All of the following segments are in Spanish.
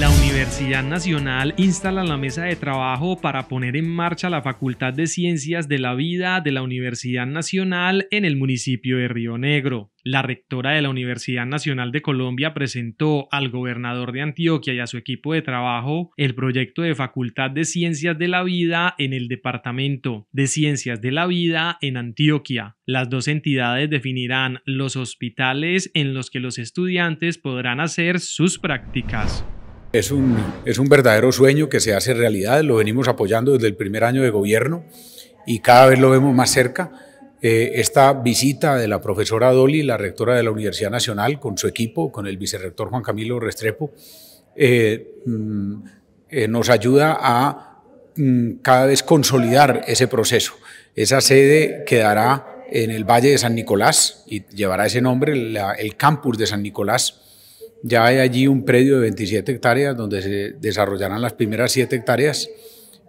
La Universidad Nacional instala la mesa de trabajo para poner en marcha la Facultad de Ciencias de la Vida de la Universidad Nacional en el municipio de Río Negro. La rectora de la Universidad Nacional de Colombia presentó al gobernador de Antioquia y a su equipo de trabajo el proyecto de Facultad de Ciencias de la Vida en el Departamento de Ciencias de la Vida en Antioquia. Las dos entidades definirán los hospitales en los que los estudiantes podrán hacer sus prácticas. Es un, verdadero sueño que se hace realidad, lo venimos apoyando desde el primer año de gobierno y cada vez lo vemos más cerca. Eh, esta visita de la profesora Dolly, la rectora de la Universidad Nacional, con su equipo, con el vicerrector Juan Camilo Restrepo, eh, mm, eh, nos ayuda a mm, cada vez consolidar ese proceso. Esa sede quedará en el Valle de San Nicolás y llevará ese nombre, el campus de San Nicolás ya hay allí un predio de 27 hectáreas donde se desarrollarán las primeras 7 hectáreas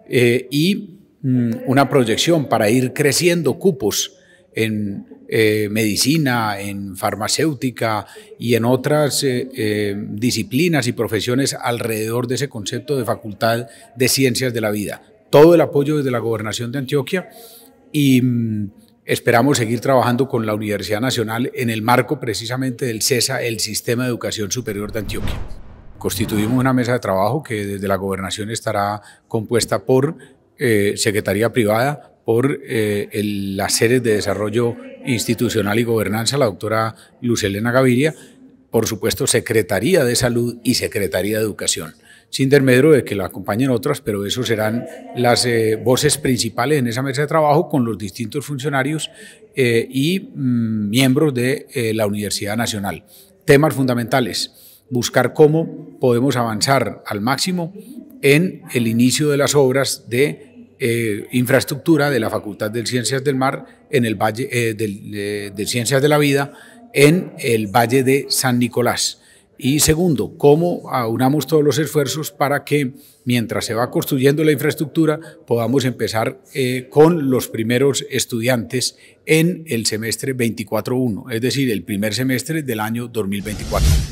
eh, y mm, una proyección para ir creciendo cupos en eh, medicina, en farmacéutica y en otras eh, disciplinas y profesiones alrededor de ese concepto de facultad de ciencias de la vida. Todo el apoyo desde la gobernación de Antioquia y mm, Esperamos seguir trabajando con la Universidad Nacional en el marco precisamente del CESA, el Sistema de Educación Superior de Antioquia. Constituimos una mesa de trabajo que desde la gobernación estará compuesta por eh, Secretaría Privada, por eh, las sedes de desarrollo institucional y gobernanza, la doctora Lucelena Gaviria, por supuesto Secretaría de Salud y Secretaría de Educación sin dermedro de que la acompañen otras, pero eso serán las eh, voces principales en esa mesa de trabajo con los distintos funcionarios eh, y mm, miembros de eh, la Universidad Nacional. Temas fundamentales, buscar cómo podemos avanzar al máximo en el inicio de las obras de infraestructura de la Facultad de Ciencias del Mar en el Valle de Ciencias de la Vida en el Valle de San Nicolás y segundo, cómo aunamos todos los esfuerzos para que mientras se va construyendo la infraestructura podamos empezar eh, con los primeros estudiantes en el semestre 24-1, es decir, el primer semestre del año 2024.